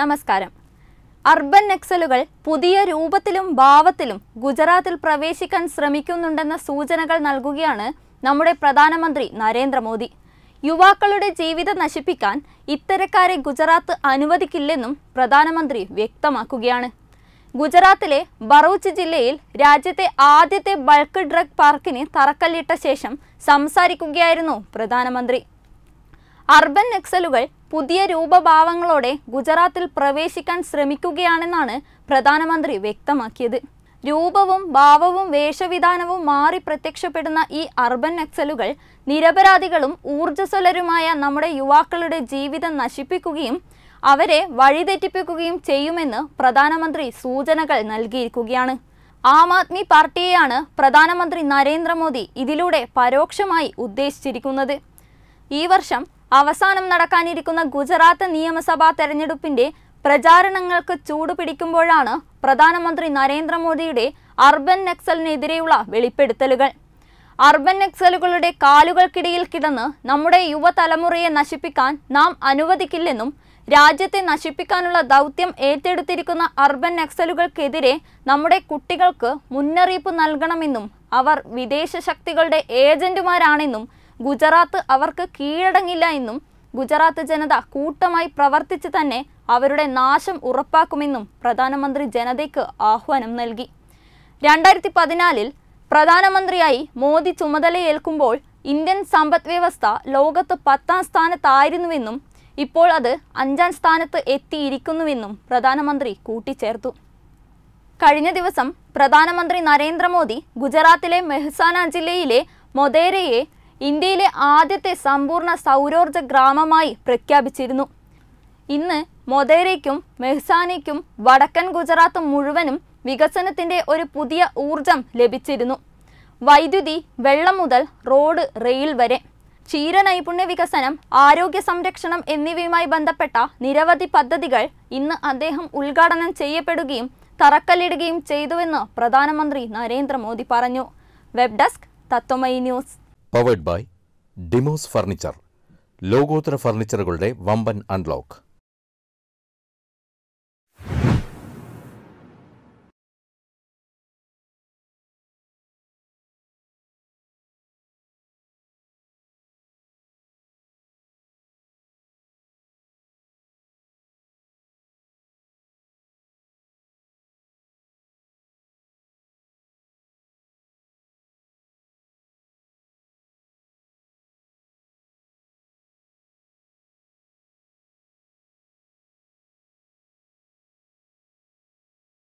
നമസ്കാരം അർബൻ നക്സലുകൾ പുതിയ രൂപത്തിലും ഭാവത്തിലും ഗുജറാത്തിൽ പ്രവേശിക്കാൻ ശ്രമിക്കുന്നുണ്ടെന്ന സൂചനകൾ നൽകുകയാണ് നമ്മുടെ പ്രധാനമന്ത്രി നരേന്ദ്രമോദി യുവാക്കളുടെ ജീവിതം നശിപ്പിക്കാൻ ഇത്തരക്കാരെ ഗുജറാത്ത് അനുവദിക്കില്ലെന്നും പ്രധാനമന്ത്രി വ്യക്തമാക്കുകയാണ് ഗുജറാത്തിലെ ബറൂച്ച് ജില്ലയിൽ രാജ്യത്തെ ആദ്യത്തെ ബൾക്ക് ഡ്രഗ് പാർക്കിന് തറക്കല്ലിട്ട ശേഷം സംസാരിക്കുകയായിരുന്നു പ്രധാനമന്ത്രി അർബൻ നക്സലുകൾ പുതിയ രൂപഭാവങ്ങളോടെ ഗുജറാത്തിൽ പ്രവേശിക്കാൻ ശ്രമിക്കുകയാണെന്നാണ് പ്രധാനമന്ത്രി വ്യക്തമാക്കിയത് രൂപവും ഭാവവും വേഷവിധാനവും മാറി പ്രത്യക്ഷപ്പെടുന്ന ഈ അർബൻ നക്സലുകൾ നിരപരാധികളും ഊർജ്ജസ്വലരുമായ നമ്മുടെ യുവാക്കളുടെ ജീവിതം നശിപ്പിക്കുകയും അവരെ വഴിതെറ്റിപ്പിക്കുകയും ചെയ്യുമെന്ന് പ്രധാനമന്ത്രി സൂചനകൾ നൽകിയിരിക്കുകയാണ് ആം ആദ്മി പാർട്ടിയെയാണ് പ്രധാനമന്ത്രി നരേന്ദ്രമോദി ഇതിലൂടെ പരോക്ഷമായി ഉദ്ദേശിച്ചിരിക്കുന്നത് ഈ വർഷം അവസാനം നടക്കാനിരിക്കുന്ന ഗുജറാത്ത് നിയമസഭാ തെരഞ്ഞെടുപ്പിന്റെ പ്രചാരണങ്ങൾക്ക് പിടിക്കുമ്പോഴാണ് പ്രധാനമന്ത്രി നരേന്ദ്രമോദിയുടെ അർബൻ നക്സലിനെതിരെയുള്ള വെളിപ്പെടുത്തലുകൾ അർബൻ നക്സലുകളുടെ കാലുകൾക്കിടയിൽ കിടന്ന് നമ്മുടെ യുവതലമുറയെ നശിപ്പിക്കാൻ നാം അനുവദിക്കില്ലെന്നും രാജ്യത്തെ നശിപ്പിക്കാനുള്ള ദൗത്യം ഏറ്റെടുത്തിരിക്കുന്ന അർബൻ നക്സലുകൾക്കെതിരെ നമ്മുടെ കുട്ടികൾക്ക് മുന്നറിയിപ്പ് നൽകണമെന്നും അവർ വിദേശ ശക്തികളുടെ ഏജന്റുമാരാണെന്നും ഗുജറാത്ത് അവർക്ക് കീഴടങ്ങില്ല എന്നും ഗുജറാത്ത് ജനത കൂട്ടമായി പ്രവർത്തിച്ച് തന്നെ അവരുടെ നാശം ഉറപ്പാക്കുമെന്നും പ്രധാനമന്ത്രി ജനതയ്ക്ക് ആഹ്വാനം നൽകി രണ്ടായിരത്തി പതിനാലിൽ പ്രധാനമന്ത്രിയായി മോദി ചുമതലയേൽക്കുമ്പോൾ ഇന്ത്യൻ സമ്പദ് വ്യവസ്ഥ ലോകത്ത് പത്താം സ്ഥാനത്തായിരുന്നുവെന്നും ഇപ്പോൾ അത് അഞ്ചാം സ്ഥാനത്ത് എത്തിയിരിക്കുന്നുവെന്നും പ്രധാനമന്ത്രി കൂട്ടിച്ചേർത്തു കഴിഞ്ഞ ദിവസം പ്രധാനമന്ത്രി നരേന്ദ്രമോദി ഗുജറാത്തിലെ മെഹ്സാന ജില്ലയിലെ മൊതേരയെ ഇന്ത്യയിലെ ആദ്യത്തെ സമ്പൂർണ്ണ സൗരോർജ്ജ ഗ്രാമമായി പ്രഖ്യാപിച്ചിരുന്നു ഇന്ന് മൊതേരയ്ക്കും മെഹ്സാനയ്ക്കും വടക്കൻ ഗുജറാത്ത് മുഴുവനും വികസനത്തിൻ്റെ ഒരു പുതിയ ഊർജം ലഭിച്ചിരുന്നു വൈദ്യുതി വെള്ളം മുതൽ റോഡ് റെയിൽ വരെ നൈപുണ്യ വികസനം ആരോഗ്യ സംരക്ഷണം എന്നിവയുമായി ബന്ധപ്പെട്ട നിരവധി പദ്ധതികൾ ഇന്ന് അദ്ദേഹം ഉദ്ഘാടനം ചെയ്യപ്പെടുകയും തറക്കല്ലിടുകയും ചെയ്തുവെന്ന് പ്രധാനമന്ത്രി നരേന്ദ്രമോദി പറഞ്ഞു web desk Tatwamayi news powered by ഡിമോസ് ഫർണിച്ചർ ലോകോത്തര ഫർണിച്ചറുകളുടെ വമ്പൻ അൺലോക്ക്